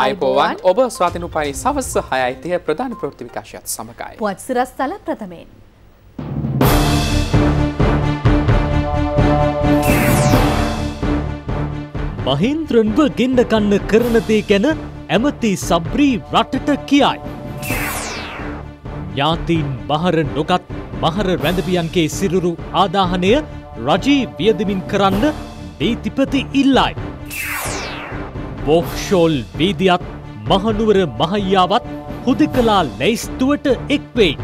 අයිබෝවන් ඔබ ස්වාතිනු පනි සවස්ස හයයිතිය ප්‍රධාන ප්‍රෘති විකාශයත් සමකයි. පුවත් සිරස්තල ප්‍රථමයෙන්. මහින්ද්‍රන්ව ගෙන්ඩ කන්න කරනදේ ගැන ඇමති සබ්‍රී රටට කියයි. ඥාතීන් බහර නොගත් මහර රැඳපියන්ගේ සිරුරු ආදාහනය රජී වියදමින් කරන්න නීතිපති ඉල්ලයි. බෝක්ෂෝල් වීදියත් මහනුවර මහයියාවත් හුදකලා ලැයිස්තුවට එක්වෙයි.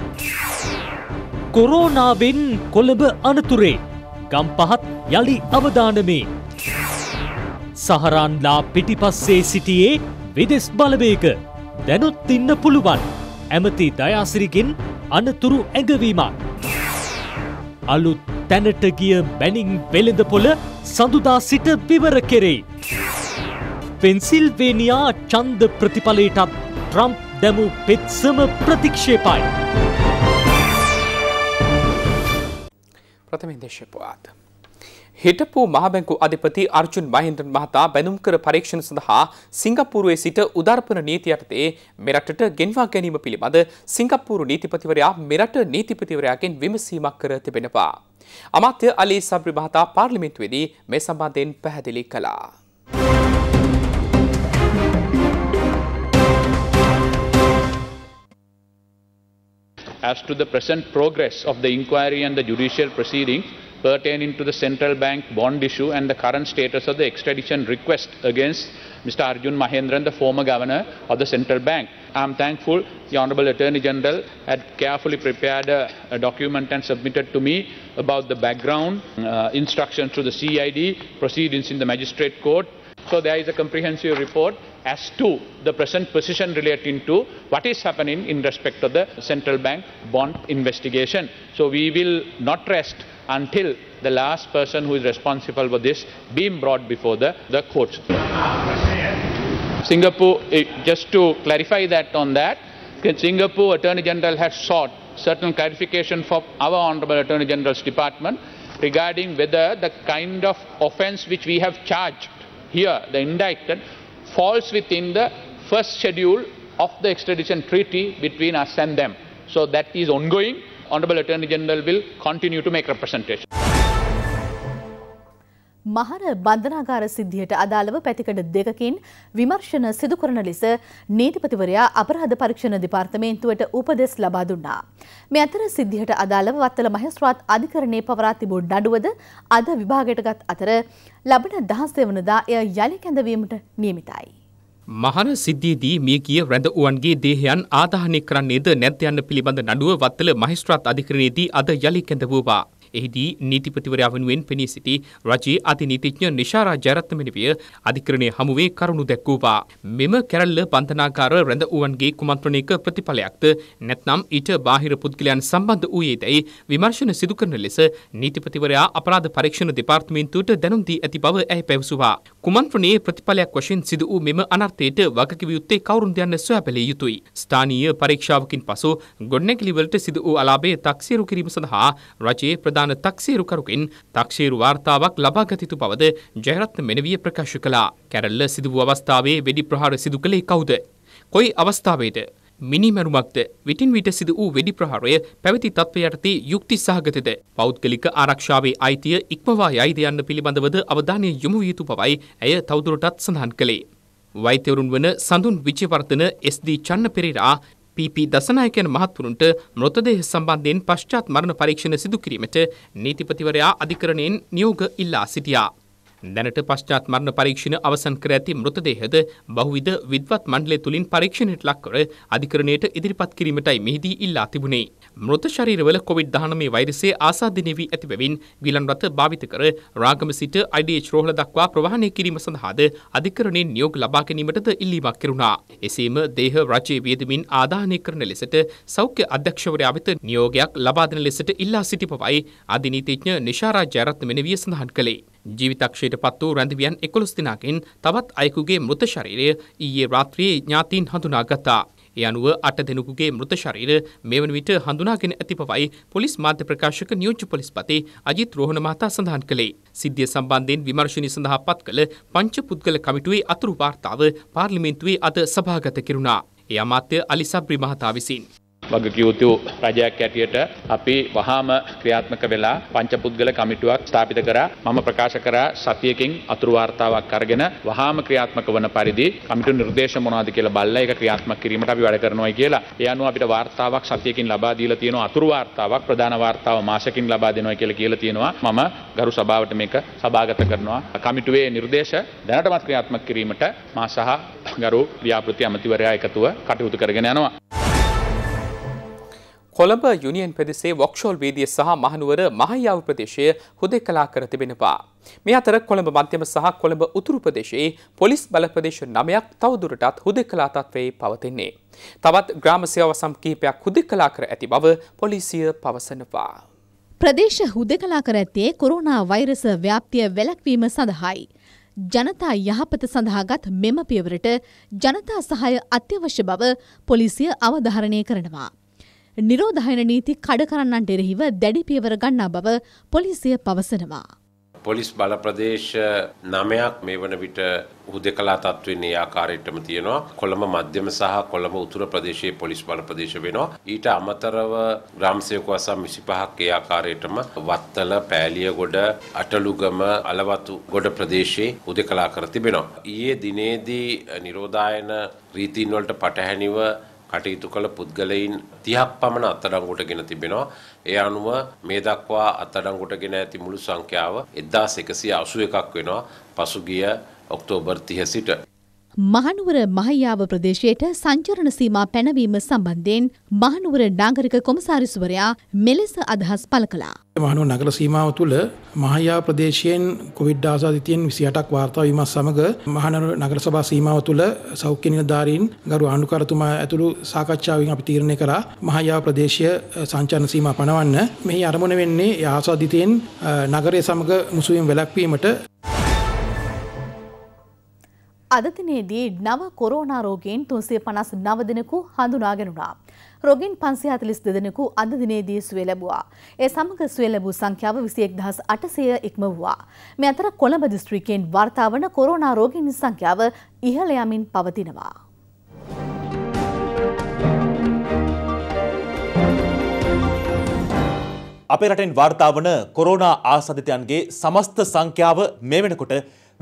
කොරෝනාවෙන් කොළඹ අනතුරේ ගම්පහත් යළි අවධානමේ. සහරන්ලා පිටිපස්සේ සිටියේ විදෙස් බලවේක දැනුත් ඉන්න පුළුවන් ඇමති දයාසිරිගෙන් අනතුරු ඇඟවීමක්. අලුත් තැනට ගිය බැනිින් වෙළඳ පොළ සඳුදා සිට විවර කෙරෙයි. පෙන්සිල්වේනියා චන්ද ප්‍රතිඵලයටත් ට්‍රම්ප් දැමූ පෙත්සම ප්‍රතික්ෂේපයි. ප්‍රථමින් දේශපුවාත්. හිටපු මහබැංකු අධිපති අර්ජුන් මහින්ද්‍රන් මහතා බැනුම් කර පරීක්ෂණ සඳහා සිංගප්පූරුවේ සිට උදාර්පන නීති යටතේ මෙරටට ගෙන්වා ගැනීම පිළිබඳ සිංගප්පූරු නීතිපතිවරයා මෙරට නීතිපතිවරයාගෙන් විමසීමක් කර තිබෙනවා. අමාත්‍ය අලි සබ්‍රි මහතා පාර්ලිමින්තුවේදී මේ සම්බන්ධයෙන් පැහැදිලි කළා. as to the present progress of the inquiry and the judicial proceedings pertaining to the central bank bond issue and the current status of the extradition request against Mr. Arjun Mahendran, the former governor of the central bank. I am thankful the Honorable Attorney General had carefully prepared a, a document and submitted to me about the background, uh, instructions to the CID, proceedings in the magistrate court. So there is a comprehensive report as to the present position relating to what is happening in respect of the central bank bond investigation. So we will not rest until the last person who is responsible for this being brought before the, the courts. Singapore, eh, just to clarify that on that, Singapore Attorney General has sought certain clarification from our Honorable Attorney General's department regarding whether the kind of offence which we have charged here, the indicted, falls within the first schedule of the extradition treaty between us and them. So that is ongoing. Honorable Attorney General will continue to make representation. Mahara බන්ධනාගාර සිද්ධියට අදාළව පැතිකඩ දෙකකින් විමර්ශන සිදුකරන ලෙස නීතිපතිවරයා අපරාධ පරීක්ෂණ දෙපාර්තමේන්තුවට උපදෙස් ලබා දුන්නා. මේ අතර සිද්ධියට අදාළව වත්තල මහස්ත්‍රාත් අධිකරණයේ පවරා තිබූ නඩුවද අද විභාගයටගත් අතර ලබන 12 වෙනිදා එය යලි කැඳවීමට නියමිතයි. මහර සිද්ධියේදී මියගිය රැඳ උවන්ගේ දේහයන් ආදාහනය කරන්නේද නැත්ද යන්න පිළිබඳ නඩුව වත්තල මහස්ත්‍රාත් අධිකරණයේදී අද යලි කැඳවුවා. එහිදී නීතිපතිවරයා වෙනුවෙන් පෙනී සිටි රජයේ අතිනීතිඥ නිශාරා ජයරත්න මෙනිවිය අධිකරණයේ හමුවේ කරුණු දැක්වූවා. මෙම කැරල්ල බන්ධනාගාර රැඳ වුවන්ගේ කුමන්ත්‍රණයක ප්‍රතිඵලයක්ද නැත්නම් ඊට බාහිර පුද්ගලයන් සම්බන්ධ වූයේදැයි විමර්ශන සිදු කරන ලෙස නීතිපතිවරයා අපරාධ පරීක්ෂණ දෙපාර්තමේන්තුවට දැනුම් දී ඇති බව ඇය පැවසුවා. කුමන්ත්‍රණයේ ප්‍රතිඵලයක් වශයෙන් සිදු වූ මෙම අනර්ථයට වගකිව යුත්තේ කවුරුන්ද යන්න සොයා බැලිය යුතුයි. ස්ථානීය පරීක්ෂාවකින් පසු ගොඩනැගිලිවලට සිදු වූ අලාභය තක්සේරු කිරීම සඳහා රජයේ ප්‍රධාන ප්‍රධාන තක්සේරුකරුකින් තක්ෂේරු වාර්තාවක් ලබාගත යුතු බවද ජයරත්න මෙනවිය ප්‍රකාශ කළා. කැරල්ල සිදු වූ අවස්ථාවේ වෙඩි ප්‍රහාර සිදු කළේ කවුද? කොයි අවස්ථාවේද? මිනිමැරුමක්ද විටින් විට සිදු වූ වෙඩි ප්‍රහාරය පැවති තත්ත්වය යටතේ යුක්ති සහගතද පෞද්ගලික ආරක්ෂාවේ අයිතිය ඉක්මවා යයිද යන්න පිළිබඳවද අවධානය යොමු විය යුතු බවයි ඇය තවදුරටත් සඳහන් කළේ. වෛත්‍යවරුන් වන සඳුන් විජයවර්ධන SD චන්න පෙරේරා පීපී දසනායකයන් මහත්වරුන්ට මෘතදේහ සම්බන්ධයෙන් පශ්චාත් මරණ පරීක්ෂණ සිදු කිරීමට නීතිපතිවරයා අධිකරණයෙන් නියෝග ඉල්ලා සිටියා. දැනට පශ්චාත් මරණ පරීක්ෂණ අවසන් කර ඇති මෘතදේහද බහුවිධ විද්වත් මණ්ඩලය තුලින් පරීක්ෂණයට ලක්කර අධිකරණයට ඉදිරිපත් කිරීමටයි මෙහිදී ඉල්ලා තිබුණේ. මෘත ශරීරවල COVID-19 වෛරසයේ ආසාදිනේ වී ඇති බැවින් ගිලන් රථ භාවිත කර රාගම සිට IDH රෝහල දක්වා ප්‍රවාහනය කිරීම සඳහාද අධිකරණයෙන් නියෝග ලබා ගැනීමටද ඉල්ලීමක් කෙරුණා. එසේම දේහ රජයේ වියදමින් ආදාහනය කරන ලෙසට සෞඛ්‍ය අධ්‍යක්ෂවරයා වෙත නියෝගයක් ලබා දෙන ලෙසට ඉල්ලා සිටි බවයි අධිනීතිඥ නිශාරා ජයරත්න මෙනවිය සඳහන් කළේ. ජීවිතක්ෂයට පත් වූ රැඳවියන් එකොළොස් දෙනාකින් තවත් අයෙකුගේ මෘත ශරීරය ඊයේ රාත්‍රියේ ඥාතීන් හඳුනාගත්තා. ඒ අනුව අට දෙනෙකුගේ මෘත ශරීර මෙවන විට හඳුනාගෙන ඇති බවයි පොලිස් මාධ්‍ය ප්‍රකාශක නියෝජ්‍ය පොලිස්පති අජිත් රෝහණ මහතා සඳහන් කළේ. සිද්ධිය සම්බන්ධයෙන් විමර්ශනය සඳහා පත් කළ පංච පුද්ගල කමිටුවේ අතුරු වාර්තාව පාර්ලිමේන්තුවේ අද සභාගත කෙරුණා. ඒ අමාත්‍ය අලිසබ්‍රි මහතා විසින්. වගකියයුතු රජයක් ඇටියට අපි වහාම ක්‍රියාත්මක වෙලා පංචපුද්ගල කමිටුවක් ස්ථාපිත කර මම ප්‍රකාශ කර සතියකින් අතුරවාර්තාවක් අරගෙන වහාම ක්‍රියාත්මක වන පරිදි කමිටු නිර්දේශ මොනාද කියලා බල්ලා එක ක්‍රියාත්මක කිරීමට අපි වැඩ කරනවා කියලා. ඒ අනුව අපිට වාර්තාවක් සතියකින් ලබා දීලා තියෙනවා අතුරු වාර්තාවක් ප්‍රධාන වාර්තාව මාසෙකින් ලබා දෙනවා කියලා කියලා තියෙනවා. මම ගරු සභාවට මේක සභාගත කරනවා. කමිටුවේ නිර්දේශ දැනටමත් ක්‍රියාත්මක කිරීමට මා සහ ගරු ව්‍යාපෘති අමතිවරයා එකතුව කටයුතු කරගෙන යනවා. කොළඹ යුනියන් පෙදෙසේ වොක්ෂෝල් වීදිය සහ මහනුවර මහයාව ප්‍රදේශය හුදෙ කලා කර තිබෙනවා. මේ අතර කොළඹ මධ්‍යම සහ කොළඹ උතුරු ප්‍රදේශයේ පොලිස් බලප්‍රදේශ නමයක් තවදුරටත් හුදෙ කලා තත්වයේ පවතින්නේ. තවත් ග්‍රාම සේවසම් කීපයක් හුදෙ කලා කර ඇති බව පොලිසිය පවසනවා. ප්‍රදේශ හුදකලා කර ඇත්තේ කොරුණා වෛරස ව්‍යාප්තිය වැලැක්වීම සඳහායි. ජනතා යහපත සඳහාගත් මෙම පියවරට ජනතා සහය අත්‍යවශ්‍ය බව පොලිසිය අවධාරණය කරනවා. නිරෝධායන නීති කඩ කරන්නන්ට එරෙහිව දැඩි පියවර ගන්නා බව පොලිසිය පවසනවා. පොලිස් බල ප්‍රදේශ නමයක් මේ වන විට හුදකලා තත්ත්වන්නේ ආකාරයටම තියෙනවා කොළඹ මධ්‍යම සහ කොළඹ උතුර ප්‍රදේශයේ පොලිස් බල ප්‍රදේශ වෙනවා ඊට අමතරව ග්‍රාමසයක වසම් 25ක් ඒ ආකාරයටම වත්තල පෑලියගොඩ අටලුගම අලවතු ගොඩ ප්‍රදේශයේ හුදකලා කර තිබෙනවා ඊයේ දිනේදී නිරෝධායන රීතීන් වලට පටහැනිව කටයුතු කළ පුද්ගලයින් 30ක් පමණ අත්අඩංගුවටගෙන තිබෙනවා. ඒ අනුව මේ දක්වා අත්අඩංගුවටගෙන ඇති මුළු සංඛ්‍යාව 1181ක් වෙනවා. පසුගිය ඔක්තෝබර් 30 සිට මහනුවර මහයාව ප්‍රදේශයට සංචරණ සීමා පැනවීම සම්බන්ධයෙන් මහනුවර නාගරික කොමසාරිස්වරයා මෙලෙස අදහස් පළ කළා. මහනුව නගර සීමාව තුළ මහයා ප්‍රදේශයෙන් කොවිඩ් ආසාධිතයෙන් 28ක් වාර්තා වීමත් සමග මහනුවර නගර සභා සීමාව තුළ සෞඛ්‍ය නිලධාරීන් ගරු ආණ්ඩුකාරතුමා ඇතුළු සාකච්ඡාවකින් අපි තීරණය කළා මහයා ප්‍රදේශය සංචරණ සීමා පනවන්න. මෙහි අරමුණ වෙන්නේ ආසාධිතයෙන් නගරය සමග මුසුවෙන් වැළැක්වීමට අදතිනේදී නව කොරෝනා රෝගීන් තුන්සේ පනස් නවදිනකු හඳුනාගෙනුණා. රෝගීන් පන්සිහතලිස් දෙදෙනකු අදදිනේදී සුවේ ලැබවා. ඒ සමග සුවේ ලැබූ සංඛ්‍යාව විසියෙක් දහස් අටසය ඉක්මවවා. මෙ අතර කොළඹ දිස්ත්‍රිකයෙන් වර්තාවන කොරෝනා රෝගීන් සංඛ්‍යාව ඉහළයමින් පවතිනවා. අපේ රටෙන් වාර්තාාවන කොරෝනා ආසධිතයන්ගේ සමස්ත සංඛ්‍යාව මේ වෙනකොට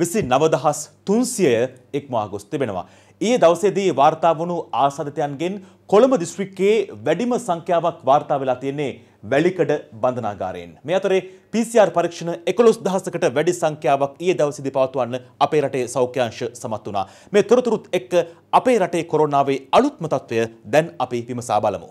විසි නවදහස් තුන්සියය එක්මවා ගොස් තිබෙනවා. ඒ දවසේදී වාර්තා වුණු ආසාධිතයන්ගෙන් කොළඹ දිස්ත්‍රික්කයේ වැඩිම සංඛ්‍යාවක් වාර්තා වෙලා තියෙන්නේ වැලිකඩ බන්ධනාගාරයෙන්. මේ අතරේ PCR පරීක්ෂණ 11000කට වැඩි සංඛ්‍යාවක් ඊයේ දවසේදී පවත්වන්න අපේ රටේ සෞඛ්‍යාංශ සමත් වුණා. මේ තොරතුරුත් එක්ක අපේ රටේ කොරෝනාවේ අලුත්ම තත්ත්වය දැන් අපි විමසා බලමු.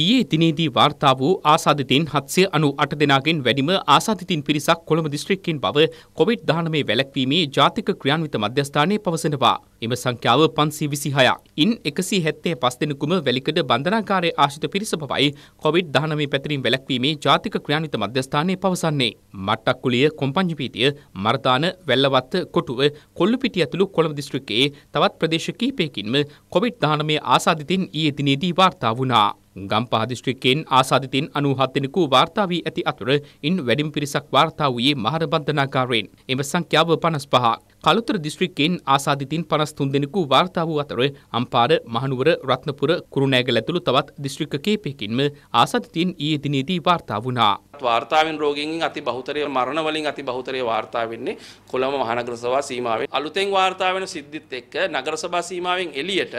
ඊයේ දිනේදී වාර්තා වූ ආසාධිතයින් හත්සය අනු අට දෙනාගෙන් වැඩිම ආසාධිතින් පිරිසක් කොළඹ දිස්ත්‍රික්කෙන් බව කොවිඩ් 19 වැළැක්වීමේ ජාතික ක්‍රියාන්විත මධ්‍යස්ථානයේ පවසනවා. එම සංඛ්‍යාව පන්සී විසිහයා. ඉන් එකසි හැත්තේ පස් දෙනෙකුම වැලිකඩ බන්ධනාකාරය ආශිත පිරිස බවයි කොවිඩ් දහනමේ පැතරින් වැලැක්වීමේ ජාතික ක්‍රියාණිත මධ්‍යස්ථානය පවසන්නේ. මට්ටක්කුලිය කොම්පංජිපීතිය මර්තාන වැල්ලවත්ත කොටුව කොල්ලුපිටිය ඇතුළු කොළඹ දිස්ත්‍රික්කයේ තවත් ප්‍රදේශ කීපයකින්ම කොවිඩ් දහනමේ ආසාධිතින් ඊයේ දිනේදී වාර්තා වුණා. ගම්පහ දිස්ත්‍රික්කයෙන් ආසාධිතින් 97 දෙනෙකු වාර්තා වී ඇති අතර ඉන් වැඩිම පිරිසක් වාර්තා වූයේ මහර බන්ධනාකාරයෙන්. එම සංඛ්‍යාව 55ක්. කළුතර දිස්ත්‍රික්කයෙන් ආසාධිතින් පනස්තුන් දෙනෙකු වාර්තා වූ අතර අම්පාර මහනුවර රත්නපුර කුරුණෑගල ඇතුළු තවත් දිස්ත්‍රික්ක කීපයකින්ම ආසාධිතින් ඊයේ දිනේදී වාර්තා වුණා. වාර්තාවෙන් රෝගීන්ගෙන් අති බහුතරය මරණ වලින් අති බහුතරය වාර්තා වෙන්නේ කොළඹ මහනගර සභා සීමාවෙන්. අලුතෙන් වාර්තා වෙන සිද්ධිත් එක්ක නගර සභා සීමාවෙන් එළියට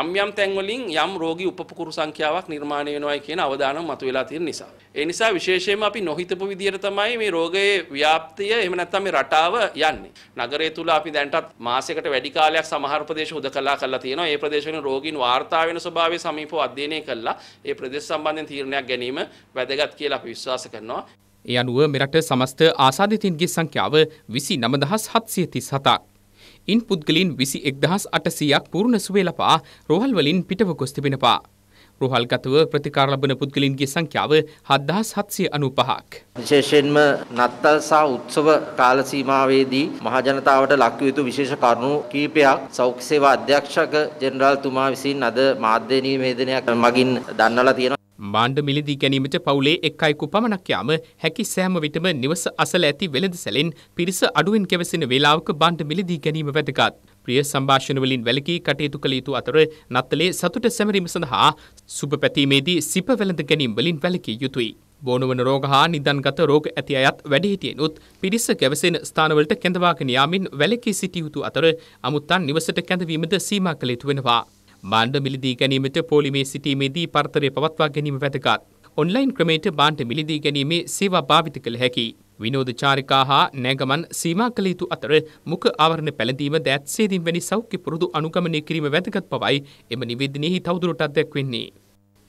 යම් යම් තැන් වලින් යම් රෝගී උපපකුරු සංඛ්‍යාවක් නිර්මාණය වෙනවායි කියන අවධානම මතුවලා තියෙන නිසා. ඒ නිසා විශේෂයෙන්ම අපි නොහිතපු විදියට තමයි මේ රෝගයේ ව්‍යාප්තිය එහෙම නැත්නම් මේ රටාව යන්නේ. නගරයේ තුල අපි දැන්ටත් මාසයකට වැඩි කාලයක් සමහර ප්‍රදේශ උදකලා කරලා තියෙනවා. ඒ ප්‍රදේශවලින් රෝගීන් වාර්තා වෙන ස්වභාවය සමීපව අධ්‍යයනය කළා. ඒ ප්‍රදේශ සම්බන්ධයෙන් තීරණයක් ගැනීම වැදගත් කියලා අපි විශ්වාස කරනවා. ඒ අනුව මෙරට සමස්ත ආසාධිතින්ගේ සංඛ්‍යාව විසි නමදහස් හත්සිය තිස් හතක්. ඉන් පුද්ගලින් විසි එක්දහස් අටසීයක් පූර්ණ සුවේ ලපා රෝහල්වලින් පිටව ගොස් තිබෙනවා. රුහල්ගතව ප්‍රතිකාර ලබන පුද්ගලින්ගේ සංඛ්‍යාව හත්දහස් හත්සිය අනු පහක්. විශේෂයෙන්ම නත්තල් සහ උත්සව කාල සීමාවේදී මහජනතාවට ලක්ව යුතු විශේෂ කරුණු කීපයක් සෞඛ්‍ය සේවා අධ්‍යක්ෂක ජෙනරාල්තුමා විසින් අද මාධ්‍ය නිවේදනයක් මගින් දන්වලා තියෙනවා. මාණ්ඩ මිලදී ගැනීමට පවුලේ එක් අයෙකු පමණක් යාම හැකි සෑම විටම නිවස අසල ඇති වෙළඳ සැලෙන් පිරිස අඩුවෙන් කෙවසෙන වේලාවක බණ්ඩ මිලදී ගැනීම වැදගත්. ප්‍රිය සම්භාෂණ වලින් වැළකී කටයුතු කළ යුතු අතර නත්තලේ සතුට සැමරීම සඳහා සුබ පැතීමේදී සිප වැළඳ ගැනීම වලින් වැළකී යුතුයි. බෝනවන රෝග හා නිදන්ගත රෝග ඇති අයත් වැඩිහිටියෙනුත් පිරිස ගැවසෙන ස්ථානවලට කැඳවාගෙන යාමින් වැළකී සිටිය යුතු අතර අමුත්තන් නිවසට කැඳවීමද සීමා කළ යුතු වෙනවා. බාණ්ඩ මිලදී ගැනීමට පොලිමේ සිටීමේදී පර්තරය පවත්වා ගැනීම වැදගත්. ඔන්ලයින් ක්‍රමයට බාණ්ඩ මිලදී ගැනීමේ සේවා භාවිත කළ හැකියි. විනෝධ චාරිකා හා නැගමන් සීමා කළ යුතු අතර මුඛ ආවරණ පැළඳීම දෑත් සේදීම් වැනි සෞඛ්‍ය පුරුදු අනුගමනය කිරීම වැදගත් බවයි එම නිවේදනයෙහි තවදුරටත් දැක්වෙන්නේ.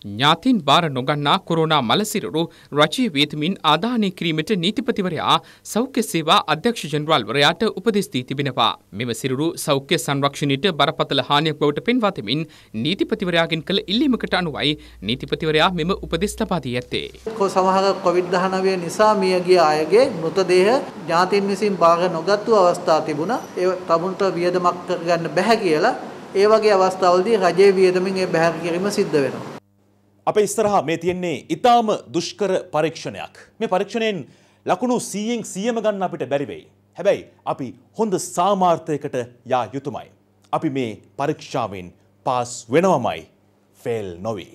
ඥාතින් බාර නොගන්නා කොරෝනා මලසිරුරු රජයේ වේතමින් ආදානය කිරීමට නීතිපතිවරයා සෞඛ්‍ය සේවා අධ්‍යක්ෂ ජනරාල්වරයාට උපදෙස් දී තිබෙනවා. මෙම සිරුරු සෞඛ්‍ය සංරක්ෂණයට බරපතල හානියක් බවට පෙන්වා දෙමින් නීතිපතිවරයාගෙන් කළ ඉල්ලීමකට අනුවයි නීතිපතිවරයා මෙම උපදෙස් ලබා දී ඇත්තේ. සමහර කොවිඩ්-19 නිසා මියගිය අයගේ මృతදේහ ඥාතින් විසින් බාර නොගත්තු අවස්ථා තිබුණා. ඒ තමුන්ට වියදමක් කරගන්න බැහැ කියලා ඒ වගේ අවස්ථාවලදී රජයේ වියදමින් ඒ බැහැර කිරීම සිද්ධ වෙනවා. අප ඉස්තරහා මේ තියෙන්නේ ඉතාම දුෂ්කර පරීක්ෂණයක් මේ පරීක්ෂණයෙන් ලකුණු සීයෙන් සියම ගන්න අපිට බැරිවෙයි හැබැයි අපි හොඳ සාමාර්ථයකට යා යුතුමයි අපි මේ පරීක්ෂාවෙන් පාස් වෙනවමයි ෆෙල් නොවී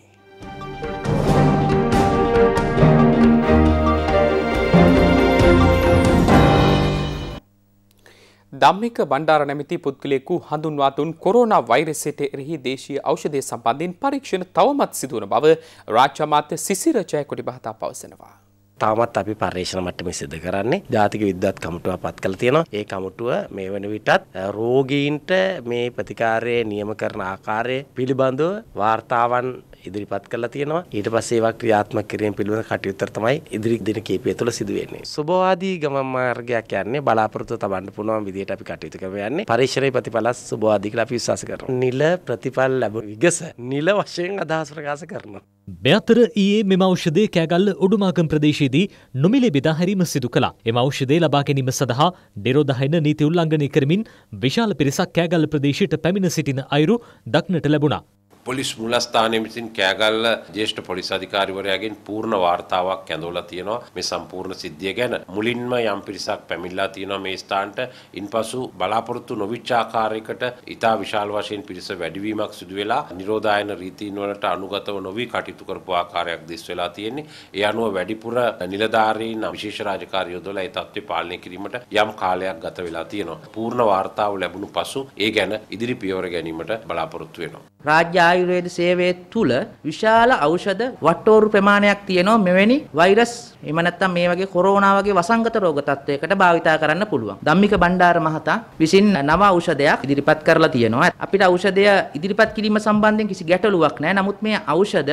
ධම්මික බණ්ඩාර නැමැති පුද්ගලයෙකු හඳුන්වා දුන් කොරෝනා වෛරසයට එරෙහි දේශීය ඖෂධය සම්බන්ධයෙන් පරීක්ෂණ තවමත් සිදුවන බව රාජ්‍ය අමාත්‍ය සිසිර ජයකොඩි මහතා පවසනවා. තාමත් අපි පර්යේෂණ මට්ටමේ සිදු කරන්නේ ජාතික විද්වත් කමිටුව පත් කළ තියෙනවා. ඒ කමිටුව මේ වන විටත් රෝගීන්ට මේ ප්‍රතිකාරය නියම කරන ආකාරය පිළිබඳව වාර්තාවන් ඉදිරිපත් කරලා තියෙනවා ඊට පස්සේ ඒවා ක්‍රියාත්මක කිරීම පිළිබඳ කටයුත්තර තමයි ඉදිරි දින කීපය තුළ සිදු වෙන්නේ. සුබවාදී ගමන් මාර්ගයක් යන්නේ බලාපොරොත්තු තබන්න පුළුවන් විදිහට අපි කටයුතු කරගෙන යන්නේ. පරිශ්‍රයේ ප්‍රතිඵල සුබවාදී කියලා අපි විශ්වාස කරනවා. නිල ප්‍රතිඵල ලැබු විගස නිල වශයෙන් අදහස් ප්‍රකාශ කරනවා. මෙතර ඊයේ මෙම ඖෂධය කෑගල්ල උඩුමාගම් ප්‍රදේශයේදී නොමිලේ බෙදා හැරීම සිදු කළා. එම ඖෂධය ලබා ගැනීම සඳහා නිරෝධායන නීති උල්ලංඝනය කරමින් විශාල පිරිසක් කෑගල්ල ප්‍රදේශයට පැමිණ සිටින අයුරු දක්නට ලැබුණා. පොලිස් මුලස්ථානයේ විසින් කෑගල්ල ජ්‍යෙෂ්ඨ පොලිස් අධිකාරිවරයාගෙන් පූර්ණ වාර්තාවක් ඇඳවලා තියෙනවා මේ සම්පූර්ණ සිද්ධිය ගැන. මුලින්ම යම් පිරිසක් පැමිණලා තියෙනවා මේ ස්ථානට. ඉන්පසු බලාපොරොත්තු නොවිච්ච ආකාරයකට ඊටා විශාල වශයෙන් පිරිස වැඩිවීමක් සිදු වෙලා නිරෝධායන රීතීන් වලට අනුගතව නොවි කටයුතු කරපු ආකාරයක් දිස් වෙලා තියෙන්නේ. ඒ අනුව වැඩිපුර නිලධාරීන් විශේෂ රාජකාරියෝ දොලා ඒ தත්ත්වය පාලනය කිරීමට යම් කාලයක් ගත වෙලා තියෙනවා. පූර්ණ වාර්තාව ලැබුණු පසු ඒ ගැන ඉදිරි පියවර ගැනීමට බලාපොරොත්තු වෙනවා. රාජ්‍ය ආයුර්වේද සේවයේ තුල විශාල ඖෂධ වට්ටෝරු ප්‍රමාණයක් තියෙනවා මෙවැනි වෛරස් එහෙම නැත්නම් මේ වගේ කොරෝනා වගේ වසංගත රෝග තත්ත්වයකට භාවිතා කරන්න පුළුවන්. ධම්මික බණ්ඩාර මහතා විසින් නව ඖෂධයක් ඉදිරිපත් කරලා තියෙනවා. අපිට ඖෂධය ඉදිරිපත් කිරීම සම්බන්ධයෙන් කිසි ගැටලුවක් නැහැ. නමුත් මේ ඖෂධ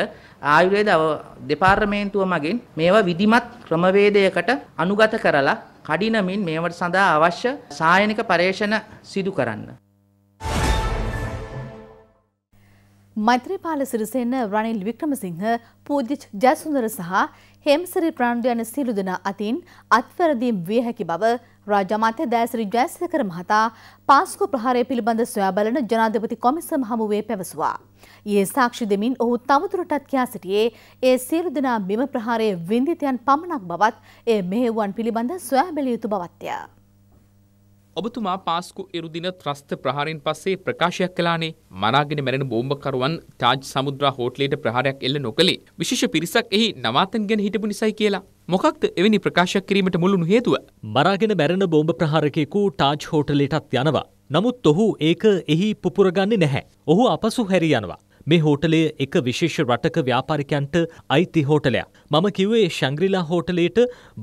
ආයුර්වේද දෙපාර්තමේන්තුව මගින් මේවා විධිමත් ක්‍රමවේදයකට අනුගත කරලා කඩිනමින් මේවට සඳහා අවශ්‍ය සායනික පරීක්ෂණ සිදු කරන්න. මෛත්‍රීපාල සිරිසෙන්න රනිල් වික්‍රමසිංහ පූජිච් ජයසුන්දර සහ හෙම්සිරි ප්‍රාණ්ඩු යන සියලු දෙනා අතින් අත්වැරදීම් විය හැකි බව රාජමාත්‍ය දෑසිරි ජයසේකර මහතා පාස්කු ප්‍රහාරය පිළිබඳ සොයා බලන ජනාධිපති කොමිසම හමුවේ පැවසුවා. ඊයේ සාක්ෂි දෙමින් ඔහු තවදුරටත් කියා සිටියේ ඒ සියලු දෙනා බිම ප්‍රහාරයේ වින්දිතයන් පමණක් බවත් ඒ මෙහෙවුවන් පිළිබඳ සොයා බැලිය යුතු බවත්ය. ඔබතුමා පාස්කු ඉරුදින ත්‍රස්ත ප්‍රහාරයෙන් පස්සේ ප්‍රකාශයක් කළානේ මනාගෙන මැරෙන බෝම්බකරුවන් තාජ් සමුද්‍රා හෝටලයට ප්‍රහාරයක් එල්ල නොකළේ විශේෂ පිරිසක් එහි නවාතන් ගැන හිටපු නිසයි කියලා. මොකක්ද එවැනි ප්‍රකාශයක් කිරීමට මුළුණු හේතුව? මරාගෙන මැරෙන බෝම්බ ප්‍රහාරකයෙකු තාජ් හෝටලයටත් යනවා. නමුත් ඔහු ඒක එහි පුපුරගන්නේ නැහැ. ඔහු අපසු හැරි යනවා. මේ හෝටලය එක විශේෂ රටක ව්‍යාපාරිකයන්ට අයිති හෝටලයක්. මම කිව්වේ ශංග්‍රීලා හෝටලයට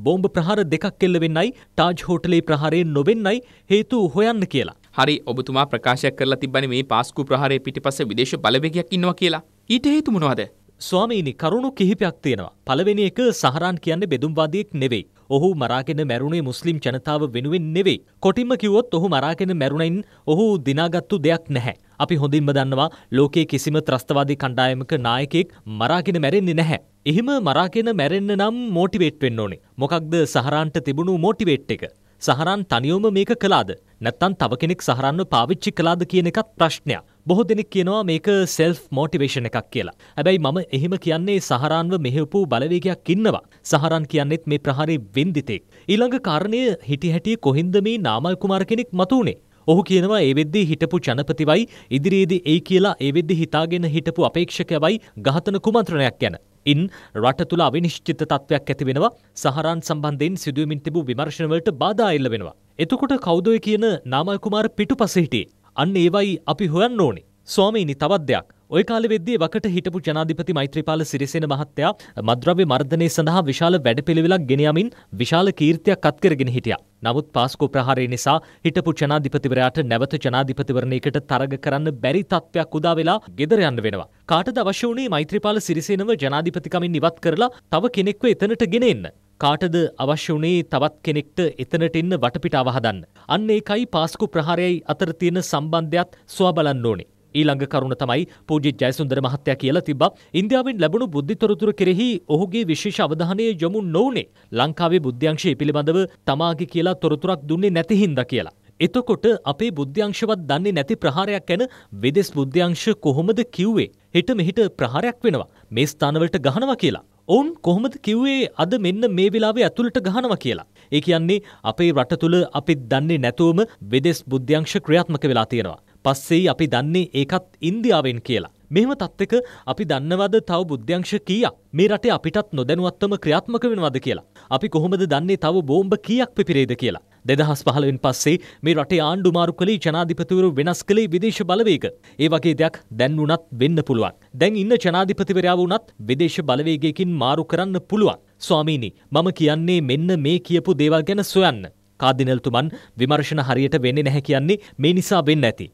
බෝම්බ ප්‍රහාර දෙකක් එල්ල වෙන්නයි ටාජ් හෝටලේ ප්‍රහාරය නොවෙන්නයි හේතු හොයන්න කියලා. හරි ඔබතුමා ප්‍රකාශයක් කරලා තිබ්බනේ මේ පාස්කු ප්‍රහාරය පිටිපස්සේ විදේශ බලවේගයක් ඉන්නවා කියලා. ඊට හේතු මොනවද? ස්වාමීනි කරුණු කිහිපයක් තියෙනවා. පළවෙනි එක සහරාන් කියන්නේ බෙදුම්වාදියෙක් නෙවෙයි. ඔහු මරාගෙන මැරුණේ මුස්ලිම් ජනතාව වෙනුවෙන් නෙවෙයි. කොටින්ම කිව්වොත් ඔහු මරාගෙන මැරුණයින් ඔහු දිනාගත්තු දෙයක් නැහැ. අපි හොඳින්ම දන්නවා ලෝකයේ කිසිම ත්‍රස්තවාදී කණ්ඩායමක නායකයෙක් මරාගෙන මැරෙන්නේ නැහැ. එහෙම මරාගෙන මැරෙන්න නම් මෝටිවේට් වෙන්න ඕනේ. මොකක්ද සහරාන්ට තිබුණු මෝටිවේට් එක? සහරාන් තනියම මේක කළාද? නැත්තම් තව කෙනෙක් සහරාන්ව පාවිච්චි කළාද කියන එකත් ප්‍රශ්නයක්. බොහෝ දෙනෙක් කියනවා මේක සෙල්ෆ් මෝටිවේෂන් එකක් කියලා. හැබැයි මම එහෙම කියන්නේ සහරාන්ව මෙහෙවපු බලවේගයක් ඉන්නවා. සහරන් කියන්නෙත් මේ ප්‍රහාරේ වෙන්දිතෙක්. ඊළඟ කාරණය හිටි හැටි කොහින්ද මේ නාමල් කුමාර කෙනෙක් මතු උනේ? ඔහු කියනවා ඒ වෙද්දි හිටපු ජනපතිවයි ඉදිරියේදී එයි කියලා ඒ වෙද්දි හිතාගෙන හිටපු අපේක්ෂකයවයි ඝාතන කුමන්ත්‍රණයක් ගැන. ඉන් රට තුළ අවිනිශ්චිත තත්ත්වයක් ඇති වෙනවා සහරන් සම්බන්ධයෙන් සිදුවමින් තිබූ විමර්ශනවලට බාධා එල්ල වෙනවා. එතකොට කවුදෝය කියන නාමල් කුමාර පිටුපස හිටියේ. අන්න ඒවයි අපි හොයන්න ඕනේ. ස්වාමීනි තවත් දෙයක්. ඔය කාලෙ වෙද්දී වකට හිටපු ජනාධිපති මෛත්‍රීපාල සිරිසේන මහත්තයා මද්‍රව්‍ය මර්ධනය සඳහා විශාල වැඩපිළිවෙලක් ගෙන යමින් විශාල කීර්තියක් අත්කරගෙන හිටියා. නමුත් පාස්කෝ ප්‍රහාරය නිසා හිටපු ජනාධිපතිවරයාට නැවත ජනාධිපතිවරණයකට තරග කරන්න බැරි තත්ත්වයක් උදා වෙලා ගෙදර යන්න වෙනවා. කාටද අවශ්‍ය වුණේ මෛත්‍රීපාල සිරිසේනව ජනාධිපතිකමින් ඉවත් කරලා තව කෙනෙක්ව එතනට ගෙන එන්න. කාටද අවශ්‍ය වුණේ තවත් කෙනෙක්ට එතනට ඉන්න වටපිටාව හදන්න. අන්න ඒකයි පාස්කු ප්‍රහාරයයි අතර තියෙන සම්බන්ධයත් සොයා බලන්න ඕනේ. ඊළඟ කරුණ තමයි පූජි ජයසුන්දර මහත්තයා කියලා තිබ්බා ඉන්දියාවෙන් ලැබුණු බුද්ධිතොරතුරු කෙරෙහි ඔහුගේ විශේෂ අවධානය යොමු නොවුනේ ලංකාවේ බුද්ධ්‍යංශය පිළිබඳව තමාගේ කියලා තොරතුරක් දුන්නේ නැති හින්දා කියලා. එතකොට අපේ බුද්ධ්‍යංශවත් දන්නේ නැති ප්‍රහාරයක් ගැන විදෙස් බුද්ධ්‍යංශ කොහොමද කිව්වේ? හිට මෙහිට ප්‍රහාරයක් වෙනවා. මේ ස්ථානවලට ගහනවා කියලා. ඔවුන් කොහොමද කිව්වේ අද මෙන්න මේ වෙලාවේ ඇතුළට ගහනවා කියලා. ඒ කියන්නේ අපේ රට තුළ අපිත් දන්නේ නැතුවම විදෙස් බුද්ධ්‍යංශ ක්‍රියාත්මක වෙලා තියෙනවා. පස්සේ අපි දන්නේ ඒකත් ඉන්දියාවෙන් කියලා. මෙහෙම තත්ත්වක අපි දන්නවද තව බුද්ධ්‍යංශ කීයක් මේ රටේ අපිටත් නොදැනුවත්වම ක්‍රියාත්මක වෙනවද කියලා. අපි කොහොමද දන්නේ තව බෝම්බ කීයක් පිපිරේද කියලා. දෙදහස් පහළවෙන් පස්සේ මේ රටේ ආණ්ඩු මාරු කළේ ජනාධිපතිවරු වෙනස් කළේ විදේශ බලවේග. ඒ වගේ දෙයක් දැන් වුණත් වෙන්න පුළුවන්. දැන් ඉන්න ජනාධිපතිවරයා වුණත් විදේශ බලවේගයකින් මාරු කරන්න පුළුවන්. ස්වාමීනි මම කියන්නේ මෙන්න මේ කියපු දේවල් ගැන සොයන්න. කාදිනල්තුමන් විමර්ශන හරියට වෙන්නේ නැහැ කියන්නේ මේ නිසා වෙන්න ඇති.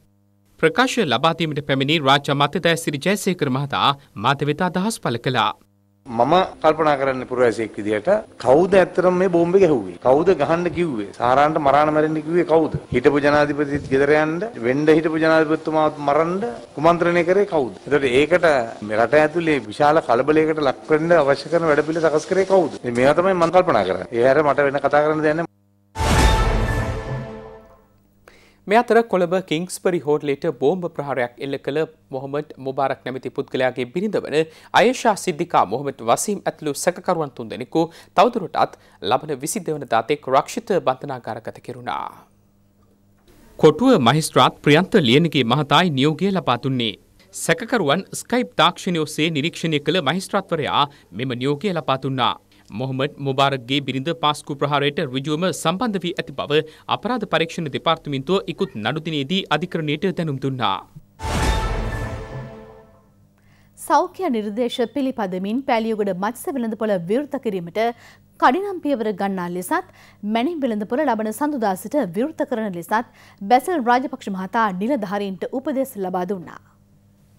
ප්‍රකාශය ලබාදීමට පැමිණි රාජ්‍ය මතදෑ සිරි ජයසේකර මහතා මත වෙත අදහස් පළ කළා. මම කල්පනා කරන්න පුරවැසියෙක් විදිහට කවුද ඇත්තටම මේ බෝම්බේ ගැහුවේ? කවුද ගහන්න කිව්වේ? සාරාන්ට මරාන මැරෙන්න කිව්වේ කවුද? හිටපු ජනාධිපතිත් ගෙදර යන්න, වෙන්න හිටපු ජනාධිපතිතුමාත් මරන්න කුමන්ත්‍රණය කරේ කවුද? එතකොට ඒකට මේ රට ඇතුලේ විශාල කලබලයකට ලක් වෙන්න අවශ්‍ය කරන වැඩපිළිවෙල සකස් කරේ කවුද? මේවා තමයි මම කල්පනා කරන්නේ. ඒ හැර මට වෙන කතා කරන්න දෙයක් නැහැ. මේ අතර කොළඹ කිංස්පරි හෝටලයට බෝම්භ ප්‍රහාරයක් එල්ල කළ මොහොමඩ් මුබාරක් නැමති පුද්ගලයාගේ බිරිඳ වන අයේෂා සිද්ධිකා මොහොමඩ් වසීම් ඇතුළු සැකකරුවන් තුන්දෙනෙකු තවදුරටත් ලබන විසි දෙවන දාතෙක් රක්ෂිත බන්ධනාගාරගත කෙරුණා. කොටුව මහිස්ත්‍රාත් ප්‍රියන්ත ලියනගේ මහතායි නියෝගය ලබා දුන්නේ. සැකකරුවන් ස්කයිප් තාක්ෂණය ඔස්සේ නිරීක්ෂණය කළ මහිස්ත්‍රාත්වරයා මෙම නියෝගය ලබා දුන්නා. මොහොමඩ් මුබාරක්ගේ බිරිඳ පාස්කු ප්‍රහාරයට ඍජුවම සම්බන්ධ වී ඇති බව අපරාධ පරීක්ෂණ දෙපාර්තමේන්තුව ඉක්ුත් නඩුදිනයේදී අධිකරණයට දැනුම් දුන්නා. සෞඛ්‍ය නිර්දේශ පිළිපදමින් පැලියගොඩ මත්ස්‍ය වෙළඳපොළ විවෘත කිරීමට කඩිනම් පියවර ගන්නා ලෙසත් මැනිම් වෙළඳපොළ ලබන සඳුදා සිට විවෘත කරන ලෙසත් බැසල් රාජපක්ෂ මහතා නිලධාරීන්ට උපදෙස් ලබා දුන්නා.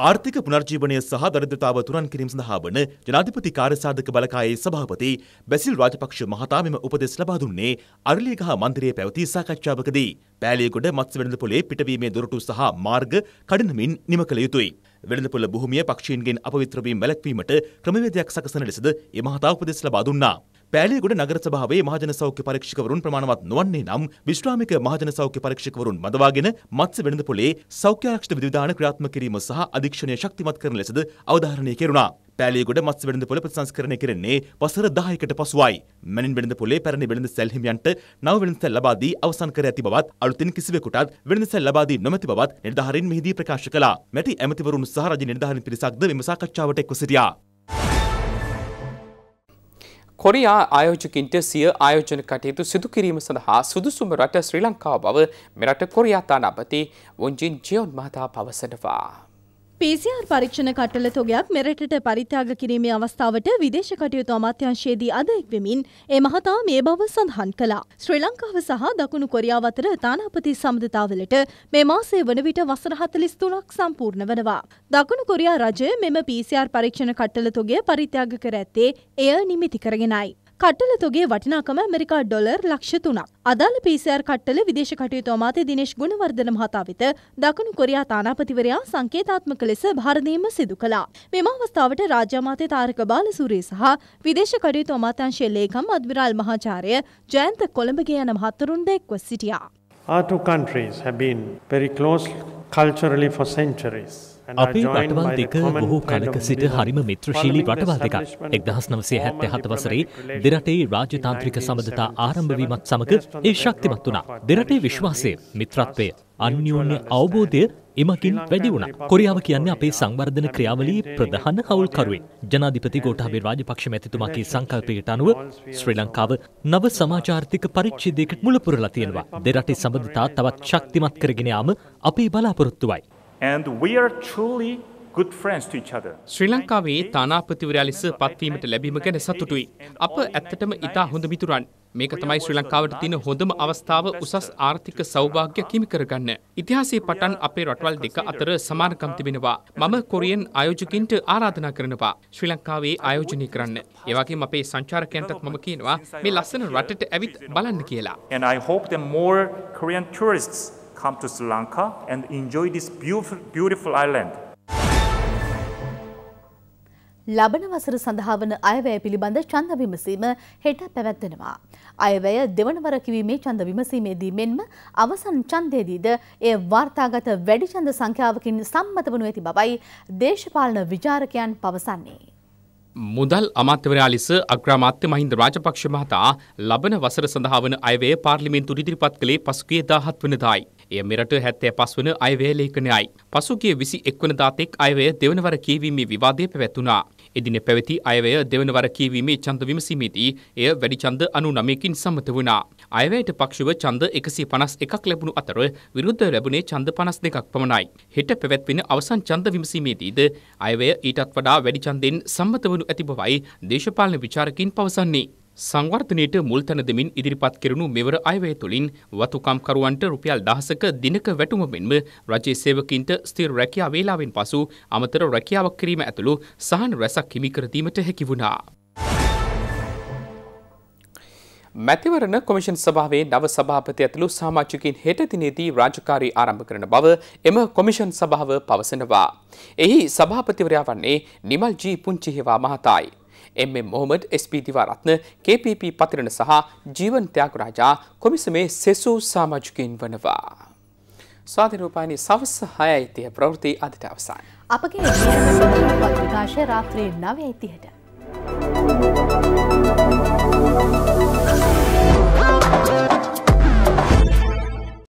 ආර්ථික පුනර්ජීවනය සහ දරිද්‍රතාව තුරන් කිරීම සඳහා වන ජනාධිපති කාර්යසාධක බලකායේ සභාපති බැසිල් රාජපක්ෂ මහතා මෙම උපදෙස් ලබා දුන්නේ අරලියගහ මන්දිරයේ පැවති සාකච්ඡාවකදී. පෑලියගොඩ මත්ස්‍ය වෙළඳපොලේ පිටවීමේ දොරටු සහ මාර්ග කඩනමින් නිම කළ යුතුයි. වෙළඳපොල භූමිය පක්ෂීන්ගෙන් අපවිත්‍ර වීම වැළැක්වීමට ක්‍රමවේදයක් සකසන ලෙසද ඒ මහතා උපදෙස් ලබා දුන්නා. පෑලියගොඩ නගර සභාවේ මහජන සෞඛ්‍ය පරීක්ෂකවරුන් ප්‍රමාණවත් නොවන්නේ නම් විශ්‍රාමික මහජන සෞඛ්‍ය පරීක්ෂකවරුන් මදවාගෙන මත්ස්‍ය වෙළඳ පොලේ සෞඛ්‍ය ආරක්ෂිත විධිවිධාන ක්‍රියාත්මක කිරීම සහ අධීක්ෂණය ශක්තිමත් කරන ලෙසද අවධාරණය කෙරුණා. පෑලියගොඩ මත්ස්‍ය වෙළඳ පොළ ප්‍රතිසංස්කරණය කෙරෙන්නේ වසර 10කට පසුවයි. මැනින් වෙළඳ පොලේ පැරණි වෙළඳ සැල් හිමියන්ට නව වෙළඳ සැල් ලබා දී අවසන් කර ඇති බවත් අලුතින් කිසිවෙකුටත් වෙළඳ සැල් ලබා දී නොමැති බවත් නිලධාරීන් මෙහිදී ප්‍රකාශ කළා. මැටි ඇමතිවරුන් සහ රජ නිලධාරීන් පිරිසක්ද මෙම සාකච්ඡාවට එක්ව සිටියා. කොරියා ආයෝජකින්ට සිය ආයෝජන කටයුතු සිදු කිරීම සඳහා සුදුසුම රට ශ්‍රී ලංකාව බව මෙරට කොරියාතානාපති වොන්ජින් ජියොන් මහතා පවසනවා. PCR පරීක්ෂණ කට්ටල තොගයක් මෙරටට පරිත්‍යාග කිරීමේ අවස්ථාවට විදේශ කටයුතු අමාත්‍යංශයේදී අද එක්වෙමින් ඒ මහතා මේ බව සඳහන් කළා. ශ්‍රී ලංකාව සහ දකුණු කොරියාව අතර තානාපති සම්බන්ධතාවලට මේ මාසයේ වන විට වසර 43ක් සම්පූර්ණ වෙනවා. දකුණු කොරියා රජය මෙම PCR පරීක්ෂණ කට්ටල තොගය පරිත්‍යාග කර ඇත්තේ එය නිමිති කරගෙනයි. කට්ටල තොගේ වටිනාකම ඇමරිකා ඩොලර් ලක්ෂ තුනක්. අදාළ PCR කට්ටල විදේශ කටයුතු අමාත්‍ය දිනේෂ් ගුණවර්ධන මහතා වෙත දකුණු කොරියා තානාපතිවරයා සංකේතාත්මක ලෙස භාර දීම සිදු කළා. මෙම අවස්ථාවට රාජ්‍ය අමාත්‍ය තාරක බාලසූරිය සහ විදේශ කටයුතු අමාත්‍යංශයේ ලේකම් අද්විරාල් මහාචාර්ය ජයන්ත කොළඹගේ යන මහතුරුන්ද එක්ව සිටියා. Our two countries have been very close culturally for centuries. අපේ රටවල් දෙක බොහෝ කලක සිට හරිම මිත්‍රශීලී රටවල් දෙකක් එක්දහස් නවසේ හැත්තේ හත වසරේ දෙරටේ රාජතාන්ත්‍රික සබඳතා ආරම්භවීමත් සමඟ ඒ ශක්තිමත් වුණා. දෙරටේ විශ්වාසය මිත්‍රත්වය අන්‍යෝන්‍ය අවබෝධය එමකින් වැඩි වුණ කොරියාව කියන්නේ අපේ සංවර්ධන ක්‍රියාවලී ප්‍රධාන හවුල්කරුවෙන් ජනාධිපති ගෝටාබේ රාජපක්ෂ මැතිතුමාගේ සංකල්පයට අනුව ශ්‍රී ලංකාව නව සමාජාර්ථික පරිච්ඡේදයකට මුලපුරලා තියෙනවා දෙරටේ සබඳතා තවත් ශක්තිමත් කරගෙන යාම අපේ බලාපොරොත්තුවයි And we are truly ශ්‍රී ලංකාවේ තානාපතිවරයා ලෙස පත්වීමට ලැබීම ගැන සතුටුයි. අප ඇත්තටම ඉතා හොඳ මිතුරන්. මේක තමයි ශ්‍රී ලංකාවට තියෙන හොඳම අවස්ථාව උසස් ආර්ථික සෞභාග්‍ය හිමි කරගන්න. ඉතිහාසයේ පටන් අපේ රටවල් දෙක අතර සමානකම් තිබෙනවා. මම කොරියන් ආයෝජකින්ට ආරාධනා කරනවා ශ්‍රී ලංකාවේ ආයෝජනය කරන්න. ඒ වගේම අපේ සංචාරකයන්ටත් මම කියනවා මේ ලස්සන රටට ඇවිත් බලන්න කියලා. And I hope that more Korean tourists come to Sri Lanka and enjoy this beautiful, beautiful island. ලබන වසර සඳහා වන අයවැය පිළිබඳ ඡන්ද විමසීම හෙට පැවැත්වෙනවා. අයවැය දෙවනවර කිවීමේ ඡන්ද විමසීමේදී මෙන්ම අවසන් ඡන්දයේදීද එය වාර්තාගත වැඩි ඡන්ද සංඛ්‍යාවකින් සම්මත වනු ඇති බවයි දේශපාලන විචාරකයන් පවසන්නේ. මුදල් අමාත්‍යවරයා ලෙස අග්‍රාමාත්‍ය මහින්ද රාජපක්ෂ මහතා ලබන වසර සඳහා වන අයවැය පාර්ලිමේන්තු ඉදිරිපත් කළේ පසුගිය 17 වෙනිදායි. එය මෙරට හැත්තෑ පස් වන අයවැලේකනයයි. පසුගේ විසි එක්වනදාතෙක් අයවය දෙවනවර කියවීමේ විවාදය පැවැත්තුනා. එදින පැවති අයවය දෙවනවර කියවීමේ චන්ද විමසීමේදී එය වැඩිචන්ද අනු නමයකින් සම්මත වුණා. අයවැයට පක්ෂව චන්ද එකසි පනස් එකක් ලැබුණු අතර විරුද්ධ ලැබුණේ චන්ද පනස් දෙකක් පමණයි. හෙට පැවැත්වෙන අවසන් චන්ද විමසීමේදීද අයවය ඊටත් වඩා වැඩිචන්දෙන් සම්මත වනු ඇති බවයි දේශපාලන විචාරකින් පවසන්නේ. සංවර්ධනයට මුල් තැන දෙමින් ඉදිරිපත් කෙරුණු මෙවර අයවැය තුළින් වතුකම්කරුවන්ට රුපියල් දහසක දිනක වැටුම මෙන්ම රජයේ සේවකින්ට ස්ථිර රැකියා වේලාවෙන් පසු අමතර රැකියාවක් කිරීම ඇතුළු සහන රැසක් හිමි කර දීමට හැකි වුණා. මැතිවරණ කොමිෂන් සභාවේ නව සභාපති ඇතුළු සාමාජිකින් හෙට දිනේදී රාජකාරී ආරම්භ කරන බව එම කොමිෂන් සභාව පවසනවා. එහි සභාපතිවරයා වන්නේ නිමල් ජී පුංචිහිවා මහතායි. M M Mohamed SP Diwaratne KPP Pathirana සහ ජීවන් ත්‍යාගරාජා කොමිසමේ සෙසු සාමාජිකයින් වනවා. ස්වාධිරූපානි සවස් හයයි තිය ප්‍රවෘති අදට අවසන්. අපගේ පත්්‍රකාශය රාත්‍රී නවයයිතිහට. Thank you.